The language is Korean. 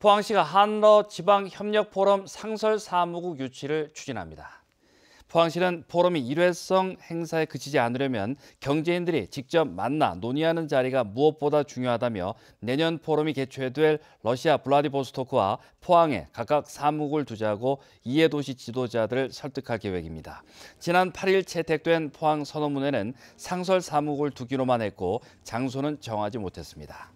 포항시가 한러 지방협력포럼 상설사무국 유치를 추진합니다. 포항시는 포럼이 일회성 행사에 그치지 않으려면 경제인들이 직접 만나 논의하는 자리가 무엇보다 중요하다며 내년 포럼이 개최될 러시아 블라디보스토크와 포항에 각각 사무국을 두자고 이해도시 지도자들을 설득할 계획입니다. 지난 8일 채택된 포항 선언문에는 상설 사무국을 두기로만 했고 장소는 정하지 못했습니다.